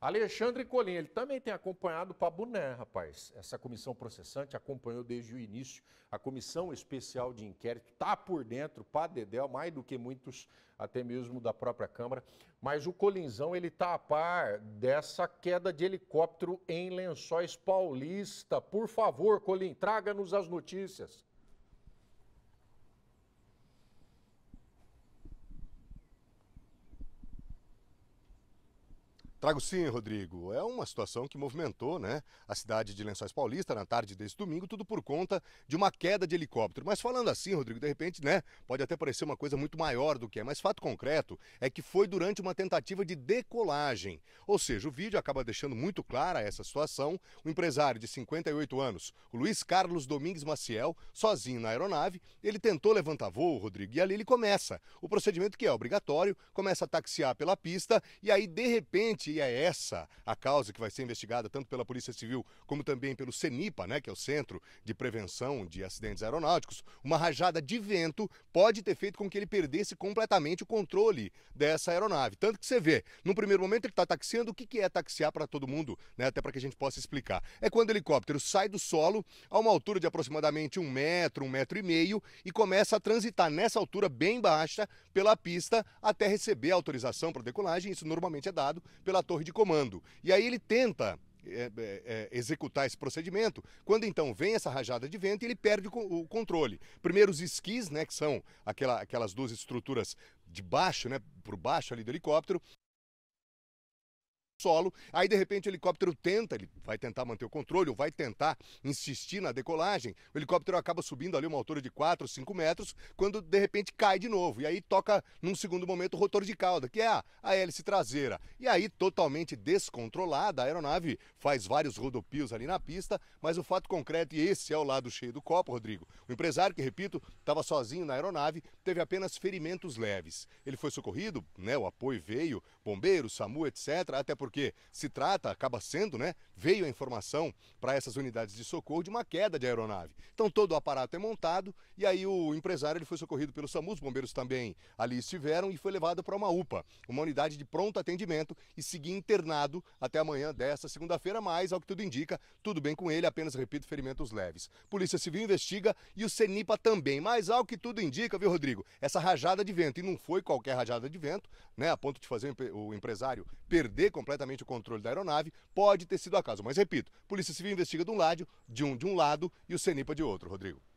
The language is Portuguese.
Alexandre Colim, ele também tem acompanhado o Pabuné, rapaz. Essa comissão processante acompanhou desde o início. A comissão especial de inquérito está por dentro, Padedel, mais do que muitos, até mesmo da própria Câmara. Mas o Colinzão, ele está a par dessa queda de helicóptero em Lençóis Paulista. Por favor, Colim, traga-nos as notícias. Trago sim, Rodrigo. É uma situação que movimentou né, a cidade de Lençóis Paulista na tarde desse domingo, tudo por conta de uma queda de helicóptero. Mas falando assim, Rodrigo, de repente, né, pode até parecer uma coisa muito maior do que é, mas fato concreto é que foi durante uma tentativa de decolagem. Ou seja, o vídeo acaba deixando muito clara essa situação. O empresário de 58 anos, o Luiz Carlos Domingues Maciel, sozinho na aeronave, ele tentou levantar voo, Rodrigo, e ali ele começa. O procedimento que é obrigatório, começa a taxiar pela pista e aí, de repente, e é essa a causa que vai ser investigada tanto pela Polícia Civil como também pelo CENIPA, né, que é o Centro de Prevenção de Acidentes Aeronáuticos. Uma rajada de vento pode ter feito com que ele perdesse completamente o controle dessa aeronave. Tanto que você vê, num primeiro momento ele está taxiando, o que, que é taxiar para todo mundo, né, até para que a gente possa explicar. É quando o helicóptero sai do solo a uma altura de aproximadamente um metro, um metro e meio e começa a transitar nessa altura bem baixa pela pista até receber a autorização para decolagem. Isso normalmente é dado pela pela torre de comando. E aí ele tenta é, é, é, executar esse procedimento. Quando então vem essa rajada de vento, ele perde o controle. Primeiro os esquis, né, que são aquela, aquelas duas estruturas de baixo, né, por baixo ali do helicóptero, solo, aí de repente o helicóptero tenta, ele vai tentar manter o controle, ou vai tentar insistir na decolagem, o helicóptero acaba subindo ali uma altura de 4, 5 metros, quando de repente cai de novo, e aí toca num segundo momento o rotor de cauda, que é a, a hélice traseira, e aí totalmente descontrolada, a aeronave faz vários rodopios ali na pista, mas o fato concreto, e esse é o lado cheio do copo, Rodrigo, o empresário, que repito, estava sozinho na aeronave, teve apenas ferimentos leves, ele foi socorrido, né, o apoio veio, bombeiros, SAMU, etc., até por porque se trata, acaba sendo, né? Veio a informação para essas unidades de socorro de uma queda de aeronave. Então todo o aparato é montado e aí o empresário ele foi socorrido pelo SAMU, os bombeiros também ali estiveram e foi levado para uma UPA, uma unidade de pronto atendimento e seguir internado até amanhã desta segunda-feira, mas ao que tudo indica, tudo bem com ele, apenas repito, ferimentos leves. Polícia Civil investiga e o CENIPA também, mas ao que tudo indica, viu, Rodrigo, essa rajada de vento e não foi qualquer rajada de vento, né, a ponto de fazer o empresário perder completamente completamente o controle da aeronave, pode ter sido acaso. Mas repito, Polícia Civil investiga de um lado, de um, de um lado e o CENIPA de outro, Rodrigo.